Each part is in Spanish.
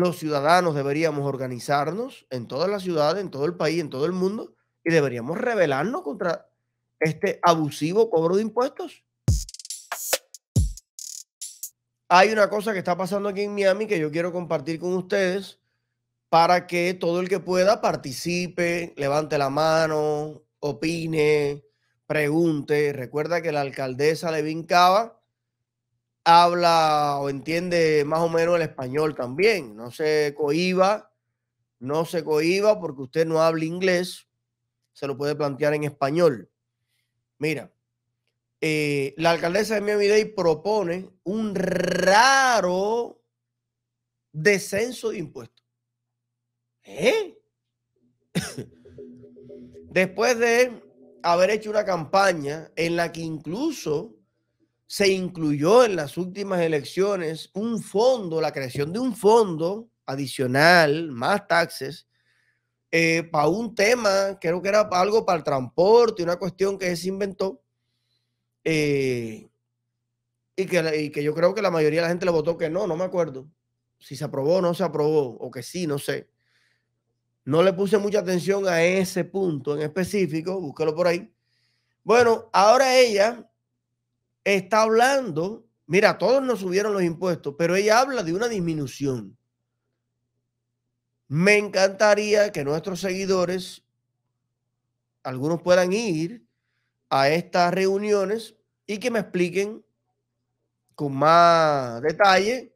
los ciudadanos deberíamos organizarnos en todas las ciudades, en todo el país, en todo el mundo, y deberíamos rebelarnos contra este abusivo cobro de impuestos. Hay una cosa que está pasando aquí en Miami que yo quiero compartir con ustedes para que todo el que pueda participe, levante la mano, opine, pregunte. Recuerda que la alcaldesa Levin Cava habla o entiende más o menos el español también. No se cohiba, no se cohiba porque usted no habla inglés, se lo puede plantear en español. Mira, eh, la alcaldesa de Miami Dade propone un raro descenso de impuestos. ¿Eh? Después de haber hecho una campaña en la que incluso se incluyó en las últimas elecciones un fondo, la creación de un fondo adicional, más taxes, eh, para un tema, creo que era algo para el transporte, una cuestión que se inventó, eh, y, que, yo creo que la mayoría de la gente le votó que no, no me acuerdo, si se aprobó o no se aprobó, o que sí, no sé. No le puse mucha atención a ese punto en específico, búsquelo por ahí. Bueno, ahora ella está hablando, mira, todos nos subieron los impuestos, pero ella habla de una disminución. Me encantaría que nuestros seguidores, algunos puedan ir a estas reuniones y que me expliquen con más detalle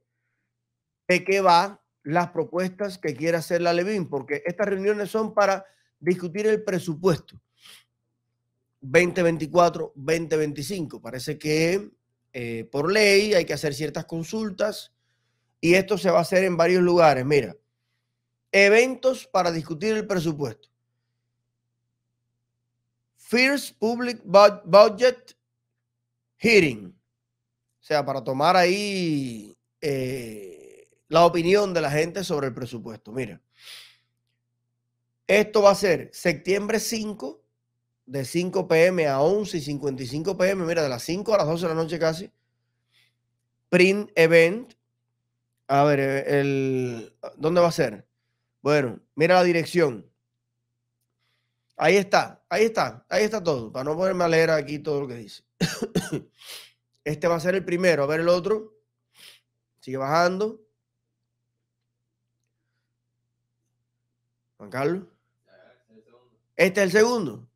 de qué va las propuestas que quiere hacer la Levin, porque estas reuniones son para discutir el presupuesto. 2024-2025. Parece que eh, por ley hay que hacer ciertas consultas y esto se va a hacer en varios lugares. Mira, eventos para discutir el presupuesto. First Public Budget Hearing. O sea, para tomar ahí eh, la opinión de la gente sobre el presupuesto. Mira, esto va a ser septiembre 5 de 5 pm a 11 y 55 pm, mira, de las 5 a las 12 de la noche casi. Print event. A ver, eh, el, ¿dónde va a ser? Bueno, mira la dirección. Ahí está, ahí está, ahí está todo. Para no ponerme a leer aquí todo lo que dice. este va a ser el primero. A ver el otro. Sigue bajando. Juan Carlos. Este es el segundo. Este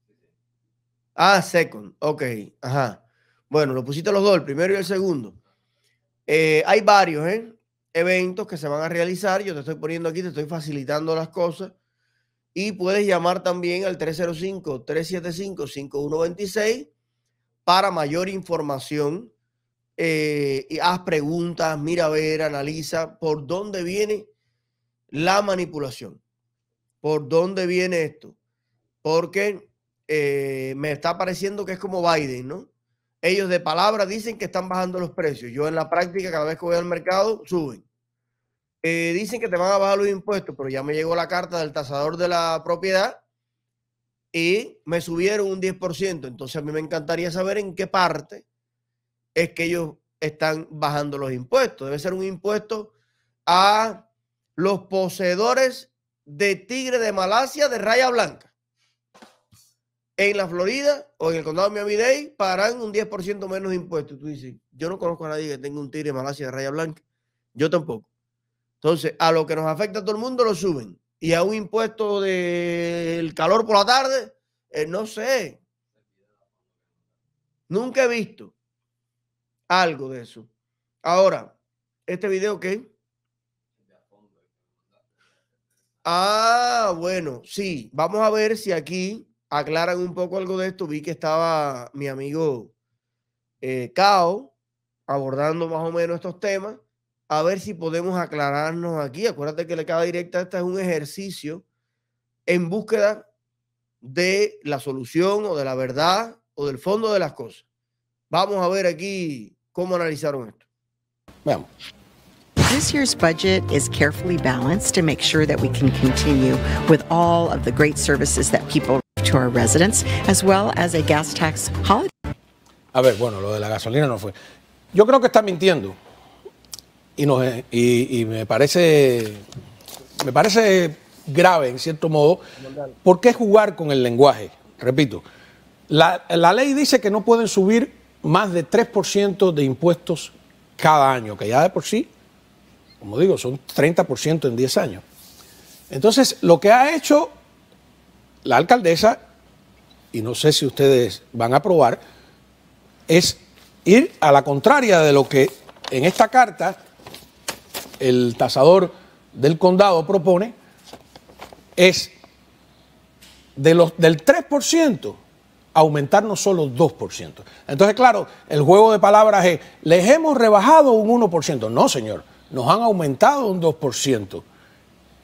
Ah, second. Ok, ajá. Bueno, lo pusiste los dos, el primero y el segundo. Eh, hay varios ¿eh? eventos que se van a realizar. Yo te estoy poniendo aquí, te estoy facilitando las cosas. Y puedes llamar también al 305-375-5126 para mayor información. Eh, y haz preguntas, mira ver, analiza por dónde viene la manipulación. ¿Por dónde viene esto? Porque eh, me está pareciendo que es como Biden, ¿no? Ellos de palabra dicen que están bajando los precios. Yo en la práctica, cada vez que voy al mercado, suben. Eh, dicen que te van a bajar los impuestos, pero ya me llegó la carta del tasador de la propiedad y me subieron un 10%. Entonces a mí me encantaría saber en qué parte es que ellos están bajando los impuestos. Debe ser un impuesto a los poseedores de tigre de Malasia de raya blanca en la Florida o en el condado de Miami-Dade pagarán un 10% menos de impuestos. Tú dices, yo no conozco a nadie que tenga un tigre de Malasia de raya blanca. Yo tampoco. Entonces, a lo que nos afecta a todo el mundo lo suben. Y a un impuesto del calor por la tarde, eh, no sé. Nunca he visto algo de eso. Ahora, este video ¿qué? Ah, bueno, sí. Vamos a ver si aquí aclaran un poco algo de esto. Vi que estaba mi amigo eh, Cao abordando más o menos estos temas. A ver si podemos aclararnos aquí. Acuérdate que la cada directa esta es un ejercicio en búsqueda de la solución o de la verdad o del fondo de las cosas. Vamos a ver aquí cómo analizaron esto. Veamos. This year's budget is carefully balanced to make sure that we can continue with all of the great services that people a ver, bueno, lo de la gasolina no fue. Yo creo que está mintiendo. Y, no, y, me parece me parece grave, en cierto modo, ¿por qué jugar con el lenguaje? Repito, la, la ley dice que no pueden subir más de 3% de impuestos cada año, que ya de por sí, como digo, son 30% en 10 años. Entonces, lo que ha hecho la alcaldesa, y no sé si ustedes van a aprobar, es ir a la contraria de lo que en esta carta el tasador del condado propone, es de los, del 3% aumentarnos solo 2%. Entonces, claro, el juego de palabras es, les hemos rebajado un 1%. No, señor, nos han aumentado un 2%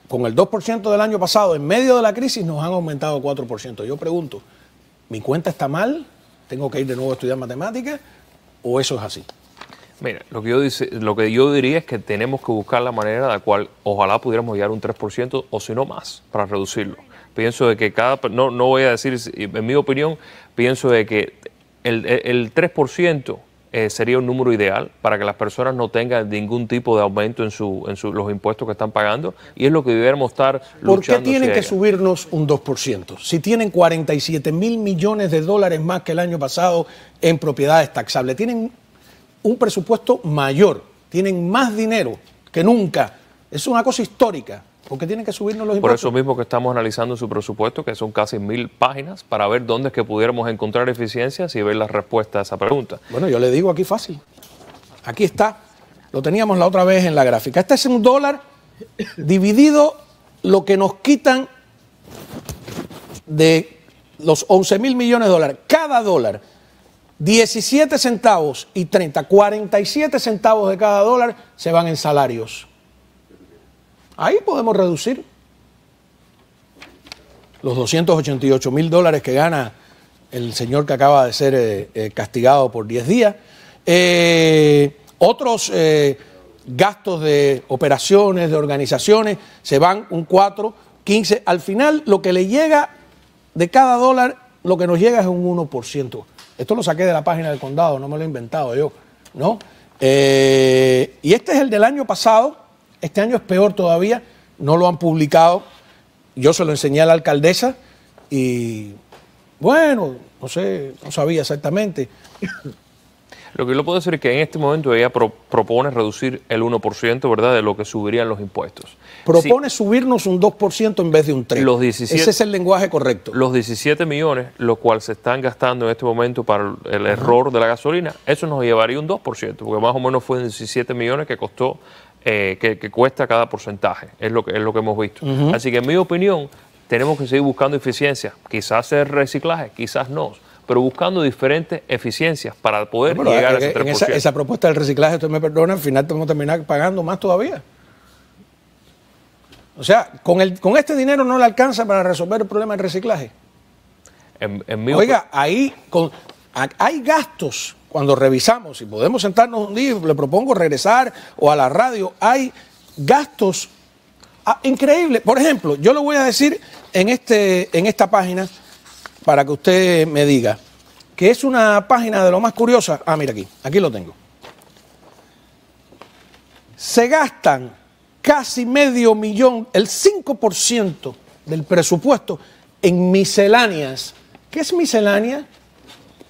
con el 2% del año pasado, en medio de la crisis, nos han aumentado 4%. Yo pregunto, ¿mi cuenta está mal? ¿Tengo que ir de nuevo a estudiar matemáticas? ¿O eso es así? Mira, lo que, yo dice, lo que yo diría es que tenemos que buscar la manera de la cual ojalá pudiéramos llegar un 3% o si no más para reducirlo. Pienso de que cada, no, no voy a decir, en mi opinión, pienso de que el, el 3% eh, sería un número ideal para que las personas no tengan ningún tipo de aumento en, su, los impuestos que están pagando y es lo que debiéramos estar luchando. ¿Por qué tienen que subirnos un 2%? Si tienen 47 mil millones de dólares más que el año pasado en propiedades taxables, tienen un presupuesto mayor, tienen más dinero que nunca. Es una cosa histórica porque tienen que subirnos los impuestos? Por eso mismo que estamos analizando su presupuesto, que son casi mil páginas, para ver dónde es que pudiéramos encontrar eficiencias y ver la respuesta a esa pregunta. Bueno, yo le digo aquí fácil. Aquí está. Lo teníamos la otra vez en la gráfica. Este es un dólar dividido lo que nos quitan de los 11 mil millones de dólares. Cada dólar, 17 centavos y 30, 47 centavos de cada dólar se van en salarios. Ahí podemos reducir los 288 mil dólares que gana el señor que acaba de ser eh, eh, castigado por 10 días. Eh, otros gastos de operaciones, de organizaciones, se van un 4, 15. Al final, lo que le llega de cada dólar, lo que nos llega es un 1%. Esto lo saqué de la página del condado, no me lo he inventado yo, ¿no? y este es el del año pasado, este año es peor todavía, no lo han publicado. Yo se lo enseñé a la alcaldesa y, bueno, no sé, no sabía exactamente. Lo que yo puedo decir es que en este momento ella propone reducir el 1%, ¿verdad?, de lo que subirían los impuestos. Propone subirnos un 2% en vez de un 3%. Ese es el lenguaje correcto. Los 17 millones, los cuales se están gastando en este momento para el error de la gasolina, eso nos llevaría un 2%, porque más o menos fue 17 millones que costó eh, que, cuesta cada porcentaje. Es lo que, es lo que hemos visto. Así que en mi opinión tenemos que seguir buscando eficiencia Quizás el reciclaje, quizás no pero buscando diferentes eficiencias para poder llegar a ese 3%. esa, propuesta del reciclaje, usted me perdona, al final tengo que terminar pagando más todavía. O sea, con, el, con este dinero no le alcanza para resolver el problema del reciclaje. Oiga, ahí con, hay gastos cuando revisamos, y podemos sentarnos un día, le propongo regresar o a la radio, hay gastos ah, increíbles. Por ejemplo, yo lo voy a decir en, este, en esta página para que usted me diga, que es una página de lo más curiosa. Ah, mira aquí, aquí lo tengo. Se gastan casi medio millón, el 5% del presupuesto en misceláneas. ¿Qué es miscelánea?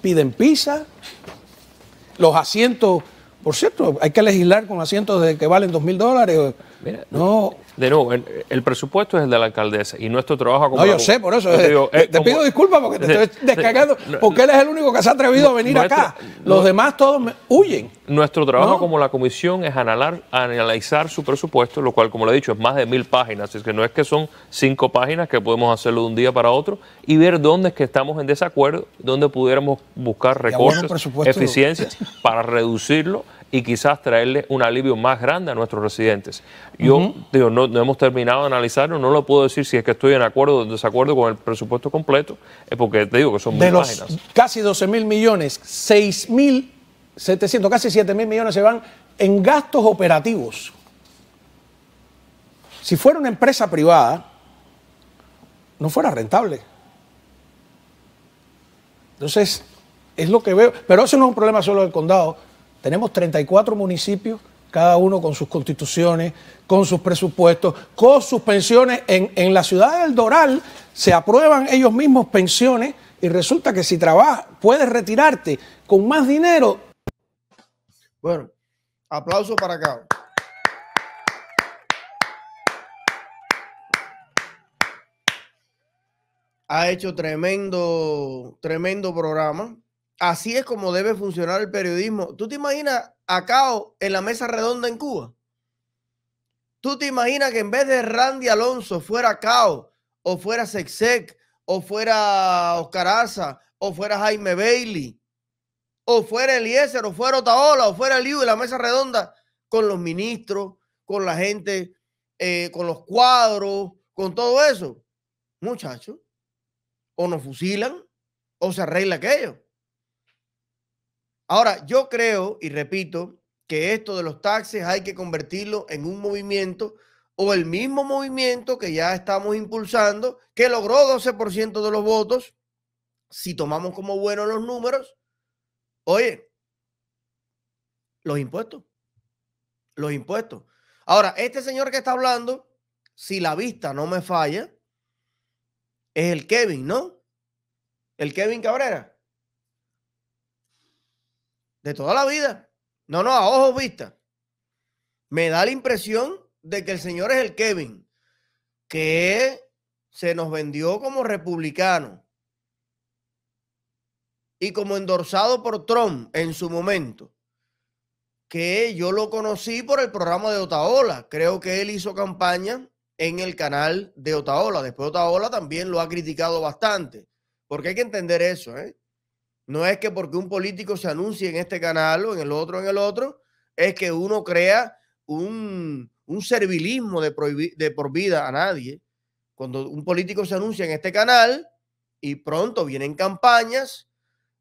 Piden pizza, los asientos, por cierto, hay que legislar con asientos de que valen dos mil dólares no. De nuevo, el, presupuesto es el de la alcaldesa y nuestro trabajo como. No, yo sé, por eso. Eh, eh, te, pido disculpas porque te estoy descargando, porque él es el único que se ha atrevido a venir acá. Los demás todos huyen. Nuestro trabajo como la comisión es analizar su presupuesto, lo cual, como le he dicho, es más de mil páginas. Así que no es que son cinco páginas que podemos hacerlo de un día para otro y ver dónde es que estamos en desacuerdo, dónde pudiéramos buscar recursos, eficiencias para reducirlo y quizás traerle un alivio más grande a nuestros residentes. Yo digo, no, hemos terminado de analizarlo, no lo puedo decir si es que estoy en acuerdo o en desacuerdo con el presupuesto completo, es porque te digo que son de los páginas. Casi 12 mil millones, 6 mil 700, casi 7 mil millones se van en gastos operativos. Si fuera una empresa privada, no fuera rentable. Entonces, es lo que veo. Pero eso no es un problema solo del condado. Tenemos 34 municipios, cada uno con sus constituciones, con sus presupuestos, con sus pensiones. En, la ciudad del Doral se aprueban ellos mismos pensiones y resulta que si trabajas puedes retirarte con más dinero. Bueno, aplauso para acá. ha hecho tremendo, tremendo programa. Así es como debe funcionar el periodismo. ¿Tú te imaginas a Cao en la mesa redonda en Cuba? ¿Tú te imaginas que en vez de Randy Alonso fuera Cao o fuera Sexec o fuera Oscar Aza o fuera Jaime Bailey o fuera Eliezer o fuera Otaola o fuera Liu en la mesa redonda con los ministros, con la gente, eh, con los cuadros, con todo eso? Muchachos, o nos fusilan o se arregla aquello. Ahora, yo creo y repito que esto de los taxes hay que convertirlo en un movimiento o el mismo movimiento que ya estamos impulsando, que logró 12% de los votos, si tomamos como buenos los números, oye, los impuestos, los impuestos. Ahora, este señor que está hablando, si la vista no me falla, es el Kevin, ¿no? El Kevin Cabrera de toda la vida. No, no, a ojos vistas. Me da la impresión de que el señor es el Kevin, que se nos vendió como republicano y como endorsado por Trump en su momento, que yo lo conocí por el programa de Otaola. Creo que él hizo campaña en el canal de Otaola. Después Otaola también lo ha criticado bastante, porque hay que entender eso. ¿eh? No es que porque un político se anuncie en este canal o en el otro, en el otro, es que uno crea un, un servilismo de, de por vida a nadie. Cuando un político se anuncia en este canal y pronto vienen campañas,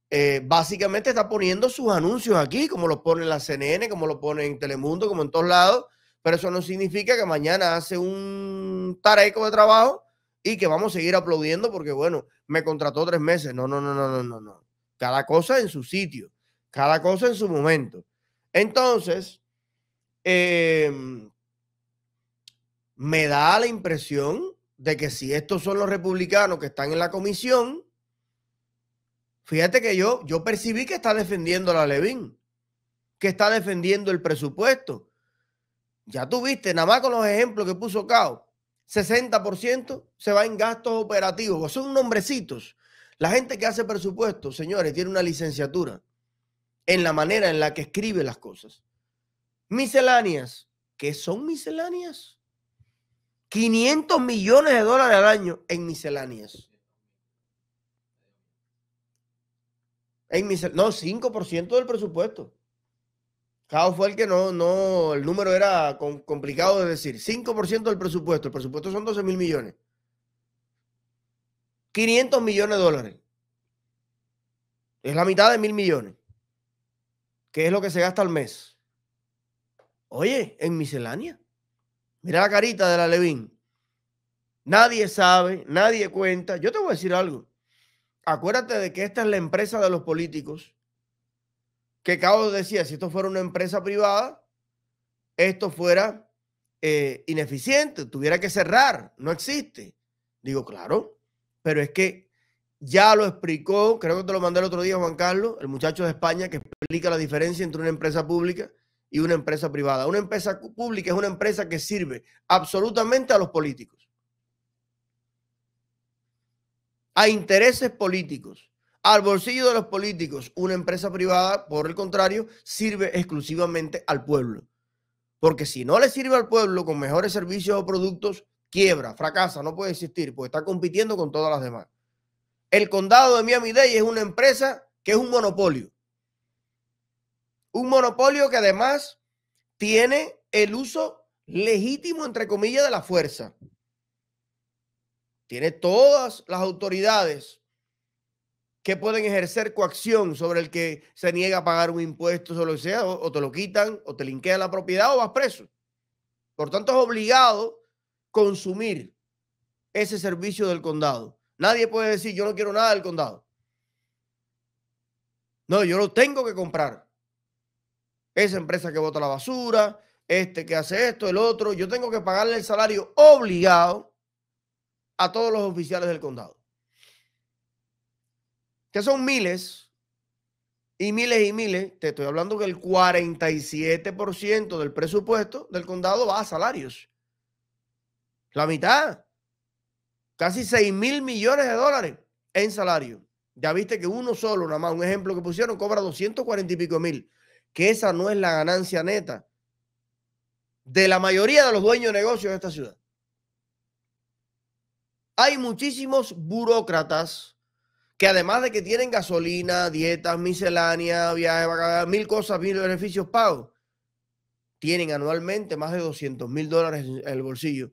eh, básicamente está poniendo sus anuncios aquí, como lo pone en la CNN, como lo pone en Telemundo, como en todos lados, pero eso no significa que mañana hace un tareco de trabajo y que vamos a seguir aplaudiendo porque, bueno, me contrató tres meses. no, no, no, no, no, no cada cosa en su sitio, cada cosa en su momento. Entonces, em, me da la impresión de que si estos son los republicanos que están en la comisión, fíjate que yo, yo percibí que está defendiendo a la Levin, que está defendiendo el presupuesto. Ya tuviste, nada más con los ejemplos que puso Cao, 60% se va en gastos operativos, son nombrecitos, la gente que hace presupuesto, señores, tiene una licenciatura en la manera en la que escribe las cosas. Misceláneas. ¿Qué son misceláneas? 500 millones de dólares al año en misceláneas. En no, 5% del presupuesto. Cao fue el que no, no, el número era complicado de decir. 5% del presupuesto. El presupuesto son 12 mil millones. 500 millones de dólares. Es la mitad de mil millones, ¿Qué es lo que se gasta al mes. Oye, en miscelánea. Mira la carita de la Levín. Nadie sabe, nadie cuenta. Yo te voy a decir algo. Acuérdate de que esta es la empresa de los políticos. Que Cabo decía: si esto fuera una empresa privada, esto fuera eh, ineficiente, tuviera que cerrar. No existe. Digo, claro, pero es que ya lo explicó, creo que te lo mandé el otro día, Juan Carlos, el muchacho de España, que explica la diferencia entre una empresa pública y una empresa privada. Una empresa pública es una empresa que sirve absolutamente a los políticos, a intereses políticos, al bolsillo de los políticos. Una empresa privada, por el contrario, sirve exclusivamente al pueblo. Porque si no le sirve al pueblo con mejores servicios o productos, quiebra, fracasa, no puede existir, porque está compitiendo con todas las demás. El condado de Miami-Dade es una empresa que es un monopolio. Un monopolio que además tiene el uso legítimo, entre comillas, de la fuerza. Tiene todas las autoridades que pueden ejercer coacción sobre el que se niega a pagar un impuesto, o lo que sea, o, te lo quitan, o te linkean la propiedad, o vas preso. Por tanto, es obligado consumir ese servicio del condado. Nadie puede decir, yo no quiero nada del condado. No, yo lo tengo que comprar. Esa empresa que bota la basura, este que hace esto, el otro, yo tengo que pagarle el salario obligado a todos los oficiales del condado. Que son miles y miles y miles. Te estoy hablando que el 47% del presupuesto del condado va a salarios. La mitad. Casi 6 mil millones de dólares en salario. Ya viste que uno solo, nada más, un ejemplo que pusieron, cobra 240 y pico mil. Que esa no es la ganancia neta de la mayoría de los dueños de negocios de esta ciudad. Hay muchísimos burócratas que además de que tienen gasolina, dietas, miscelánea, viajes, mil cosas, mil beneficios pagos, tienen anualmente más de 200 mil dólares en el bolsillo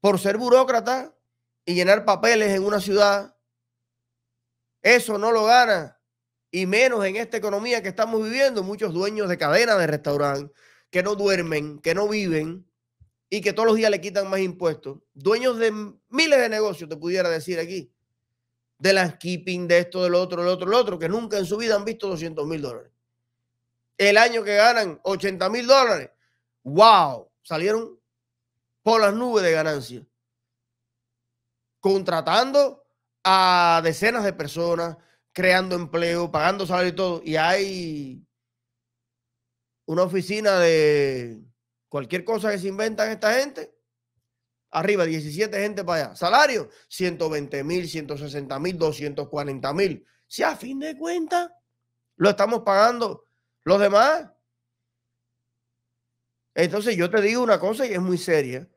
por ser burócrata y llenar papeles en una ciudad. Eso no lo gana. Y menos en esta economía que estamos viviendo, muchos dueños de cadenas de restaurante que no duermen, que no viven y que todos los días le quitan más impuestos. Dueños de miles de negocios, te pudiera decir aquí, de keeping de esto, del otro, del otro, del otro, que nunca en su vida han visto 200 mil dólares. El año que ganan 80 mil dólares, wow, salieron por las nubes de ganancia contratando a decenas de personas, creando empleo, pagando salario y todo. Y hay una oficina de cualquier cosa que se inventan esta gente. Arriba, 17 gente para allá. Salario, 120 mil, 160 mil, 240 mil. Si a fin de cuentas lo estamos pagando los demás, entonces yo te digo una cosa y es muy seria.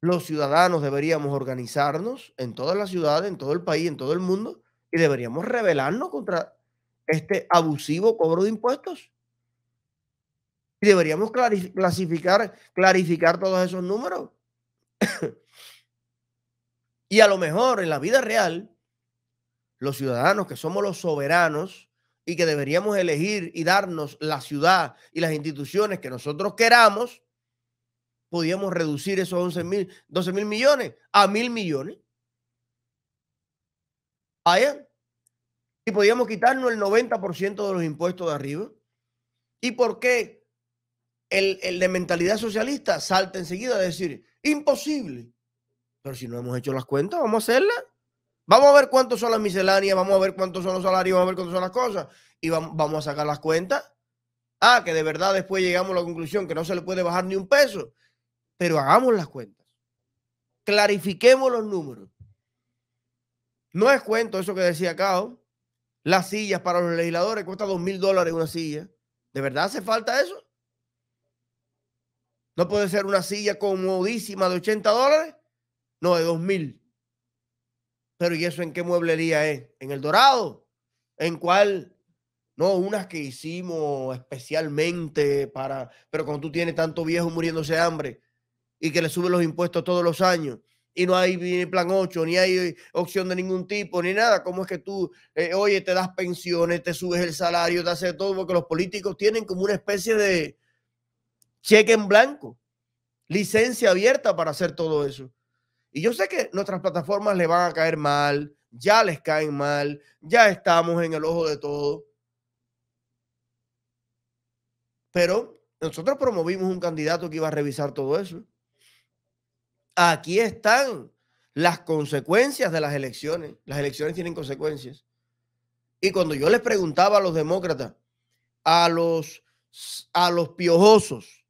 Los ciudadanos deberíamos organizarnos en todas las ciudades, en todo el país, en todo el mundo y deberíamos rebelarnos contra este abusivo cobro de impuestos. Y deberíamos clasificar, clarificar todos esos números. y a lo mejor en la vida real, los ciudadanos que somos los soberanos, y que deberíamos elegir y darnos la ciudad y las instituciones que nosotros queramos, podíamos reducir esos 11 mil, 12 mil millones a mil millones. ¿Vaya? Y podíamos quitarnos el 90% de los impuestos de arriba. ¿Y por qué el, el de mentalidad socialista salta enseguida a decir, imposible? Pero si no hemos hecho las cuentas, vamos a hacerlas. Vamos a ver cuántos son las misceláneas, vamos a ver cuántos son los salarios, vamos a ver cuánto son las cosas y vamos, a sacar las cuentas. Ah, que de verdad después llegamos a la conclusión que no se le puede bajar ni un peso, pero hagamos las cuentas. Clarifiquemos los números. No es cuento eso que decía Cao. Las sillas para los legisladores cuesta dos mil dólares una silla. ¿De verdad hace falta eso? No puede ser una silla comodísima de 80 dólares. No, de dos mil. Pero ¿y eso en qué mueblería es? ¿En el Dorado? ¿En cuál? No, unas que hicimos especialmente para... Pero cuando tú tienes tanto viejo muriéndose de hambre y que le suben los impuestos todos los años y no hay plan 8, ni hay opción de ningún tipo, ni nada, ¿cómo es que tú, eh, oye, te das pensiones, te subes el salario, te haces todo? Porque los políticos tienen como una especie de cheque en blanco, licencia abierta para hacer todo eso. Y yo sé que nuestras plataformas le van a caer mal, ya les caen mal, ya estamos en el ojo de todo. Pero nosotros promovimos un candidato que iba a revisar todo eso. Aquí están las consecuencias de las elecciones. Las elecciones tienen consecuencias. Y cuando yo les preguntaba a los demócratas, a los, a los piojosos,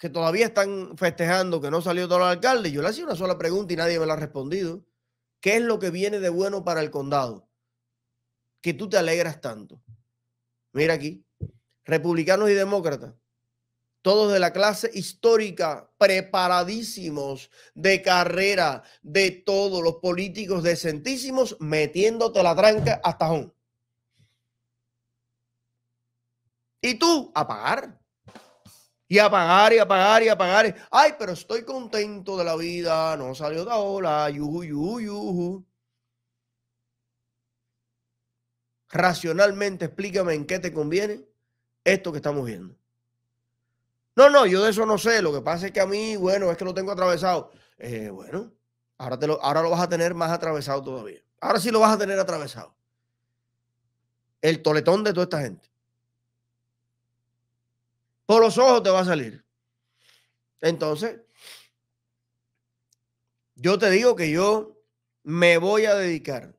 que todavía están festejando que no salió todo el alcalde, yo le hacía una sola pregunta y nadie me la ha respondido. ¿Qué es lo que viene de bueno para el condado? Que tú te alegras tanto. Mira aquí, republicanos y demócratas, todos de la clase histórica, preparadísimos de carrera, de todos los políticos decentísimos, metiéndote la tranca hasta jón. Y tú, a pagar y a pagar y a pagar y a pagar. Ay, pero estoy contento de la vida, no salió de ahora. yuhu, yuhu, Racionalmente explícame en qué te conviene esto que estamos viendo. No, no, yo de eso no sé. Lo que pasa es que a mí, bueno, es que lo tengo atravesado. Eh, bueno, ahora, te lo, ahora lo vas a tener más atravesado todavía. Ahora sí lo vas a tener atravesado. El toletón de toda esta gente. Por los ojos te va a salir. Entonces, yo te digo que yo me voy a dedicar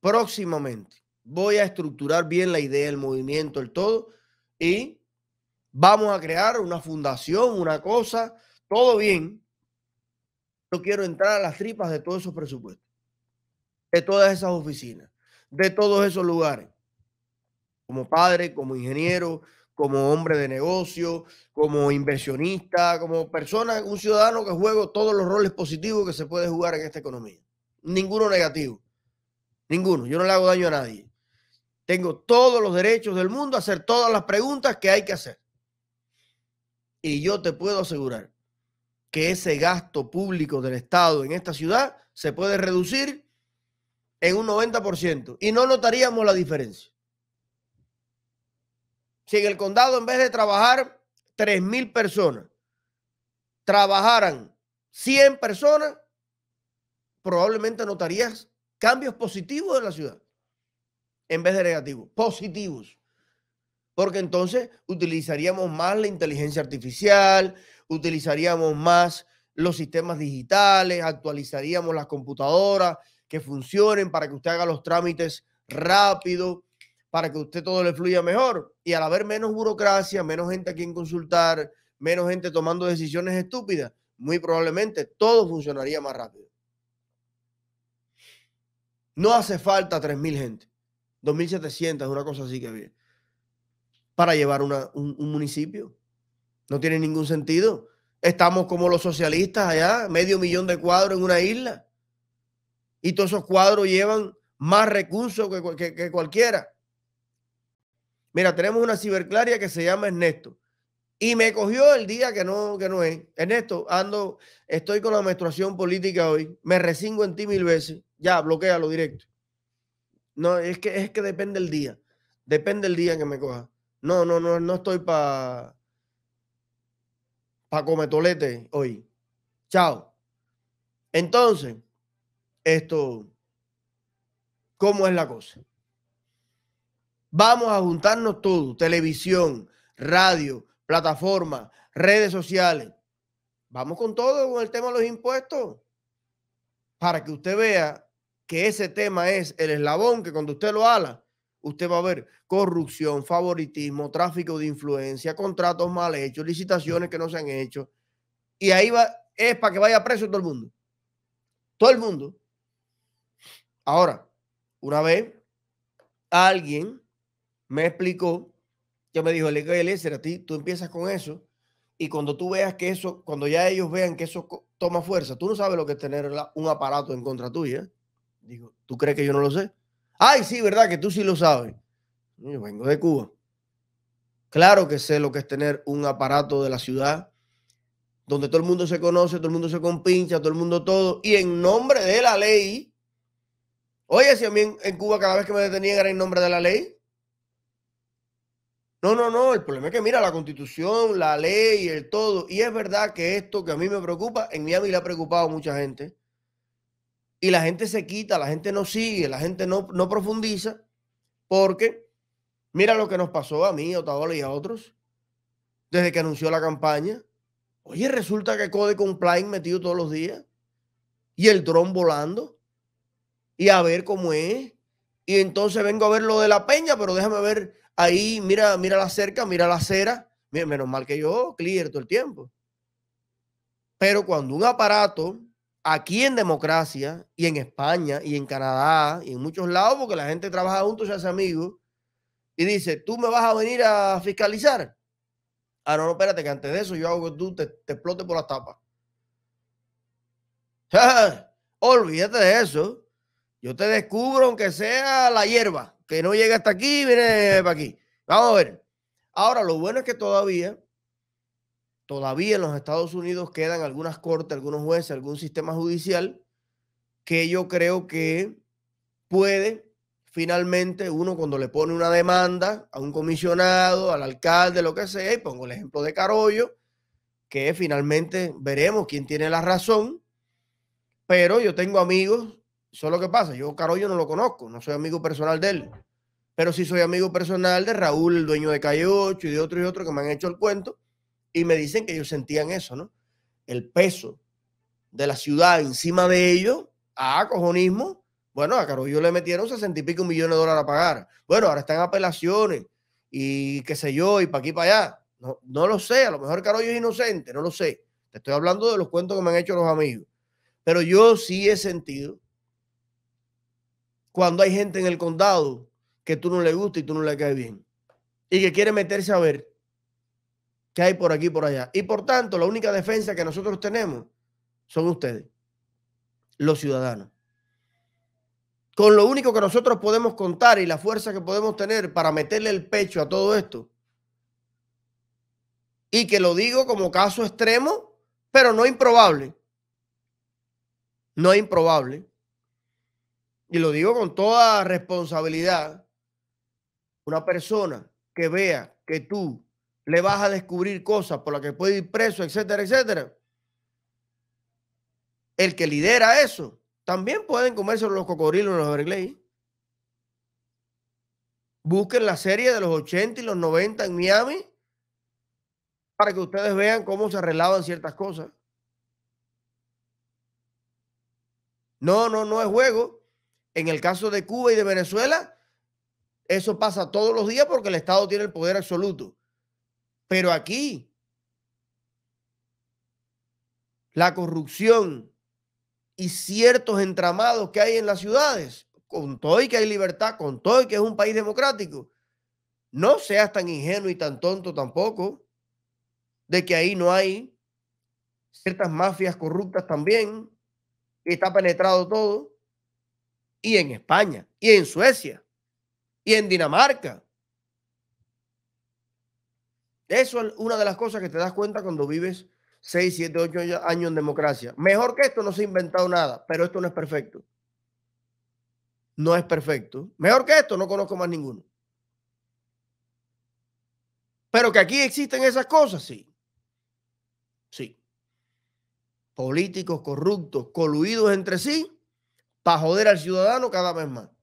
próximamente. Voy a estructurar bien la idea, el movimiento, el todo. Y vamos a crear una fundación, una cosa, todo bien. Yo quiero entrar a las tripas de todos esos presupuestos, de todas esas oficinas, de todos esos lugares. Como padre, como ingeniero, como hombre de negocio, como inversionista, como persona, un ciudadano que juego todos los roles positivos que se puede jugar en esta economía. Ninguno negativo. Ninguno. Yo no le hago daño a nadie. Tengo todos los derechos del mundo a hacer todas las preguntas que hay que hacer. Y yo te puedo asegurar que ese gasto público del Estado en esta ciudad se puede reducir en un 90% y no notaríamos la diferencia si en el condado en vez de trabajar 3.000 mil personas, trabajaran 100 personas, probablemente notarías cambios positivos en la ciudad en vez de negativos, positivos. Porque entonces utilizaríamos más la inteligencia artificial, utilizaríamos más los sistemas digitales, actualizaríamos las computadoras que funcionen para que usted haga los trámites rápido, para que usted todo le fluya mejor. Y al haber menos burocracia, menos gente a quien consultar, menos gente tomando decisiones estúpidas, muy probablemente todo funcionaría más rápido. No hace falta 3.000 gente, 2.700, una cosa así que bien, para llevar un, municipio. No tiene ningún sentido. Estamos como los socialistas allá, medio millón de cuadros en una isla. Y todos esos cuadros llevan más recursos que, que cualquiera. Mira, tenemos una ciberclaria que se llama Ernesto. Y me cogió el día que no, que no es. Ernesto, ando, estoy con la menstruación política hoy. Me resingo en ti mil veces. Ya, bloquea lo directo. No, es que, es que depende el día. Depende el día que me coja. No, no, no, no estoy para pa cometolete hoy. Chao. Entonces, esto, ¿cómo es la cosa? Vamos a juntarnos todos, televisión, radio, plataforma redes sociales. Vamos con todo con el tema de los impuestos para que usted vea que ese tema es el eslabón que cuando usted lo habla, usted va a ver corrupción, favoritismo, tráfico de influencia, contratos mal hechos, licitaciones que no se han hecho. Y ahí va, es para que vaya preso todo el mundo. Todo el mundo. Ahora, una vez alguien me explicó que me dijo, Eliezer, a ti tú empiezas con eso y cuando tú veas que eso, cuando ya ellos vean que eso toma fuerza, tú no sabes lo que es tener un aparato en contra tuya. Digo, ¿tú crees que yo no lo sé? Ay, sí, ¿verdad? Que tú sí lo sabes. Yo vengo de Cuba. Claro que sé lo que es tener un aparato de la ciudad donde todo el mundo se conoce, todo el mundo se compincha, todo el mundo todo. Y en nombre de la ley, oye, si a mí en, Cuba cada vez que me detenían era en nombre de la ley, no, no, no, el problema es que mira la constitución, la ley, el todo. Y es verdad que esto que a mí me preocupa, en Miami le ha preocupado a mucha gente. Y la gente se quita, la gente no sigue, la gente no, no profundiza, porque mira lo que nos pasó a mí, a Otaola y a otros, desde que anunció la campaña. Oye, resulta que Code Compliance metido todos los días y el dron volando y a ver cómo es. Y entonces vengo a ver lo de la peña, pero déjame ver ahí mira, mira la cerca, mira la acera. menos mal que yo clear todo el tiempo. Pero cuando un aparato aquí en democracia y en España y en Canadá y en muchos lados, porque la gente trabaja juntos, se hace amigo, y dice, tú me vas a venir a fiscalizar. Ah, no, no, espérate, que antes de eso yo hago que tú te, te explotes por la tapa. Olvídate de eso. Yo te descubro aunque sea la hierba que no llega hasta aquí, viene para aquí. Vamos a ver. Ahora, lo bueno es que todavía, todavía en los Estados Unidos quedan algunas cortes, algunos jueces, algún sistema judicial que yo creo que puede finalmente uno cuando le pone una demanda a un comisionado, al alcalde, lo que sea, y pongo el ejemplo de Carollo, que finalmente veremos quién tiene la razón, pero yo tengo amigos eso es lo que pasa. Yo, Carollo, no lo conozco, no soy amigo personal de él. Pero sí soy amigo personal de Raúl, el dueño de Calle 8 y de otro y otro que me han hecho el cuento y me dicen que ellos sentían eso, ¿no? El peso de la ciudad encima de ellos, a cojonismo. Bueno, a Carollo le metieron 60 y pico millones de dólares a pagar. Bueno, ahora están apelaciones y qué sé yo, y para aquí para allá. No, no lo sé, a lo mejor Carollo es inocente, no lo sé. Te estoy hablando de los cuentos que me han hecho los amigos. Pero yo sí he sentido cuando hay gente en el condado que tú no le gusta y tú no le caes bien y que quiere meterse a ver qué hay por aquí y por allá. Y por tanto, la única defensa que nosotros tenemos son ustedes, los ciudadanos. Con lo único que nosotros podemos contar y la fuerza que podemos tener para meterle el pecho a todo esto. Y que lo digo como caso extremo, pero no improbable. No improbable y lo digo con toda responsabilidad, una persona que vea que tú le vas a descubrir cosas por las que puede ir preso, etcétera, etcétera, el que lidera eso, también pueden comerse los cocodrilos en los Everglades. Busquen la serie de los 80 y los 90 en Miami para que ustedes vean cómo se arreglaban ciertas cosas. No, no, no es juego. En el caso de Cuba y de Venezuela, eso pasa todos los días porque el Estado tiene el poder absoluto. Pero aquí, la corrupción y ciertos entramados que hay en las ciudades, con todo y que hay libertad, con todo y que es un país democrático, no seas tan ingenuo y tan tonto tampoco de que ahí no hay ciertas mafias corruptas también, y está penetrado todo y en España, y en Suecia, y en Dinamarca. Eso es una de las cosas que te das cuenta cuando vives 6, 7, 8 años en democracia. Mejor que esto no se ha inventado nada, pero esto no es perfecto. No es perfecto. Mejor que esto no conozco más ninguno. Pero que aquí existen esas cosas, sí. Sí. Políticos corruptos, coluidos entre sí, para joder al ciudadano cada vez más.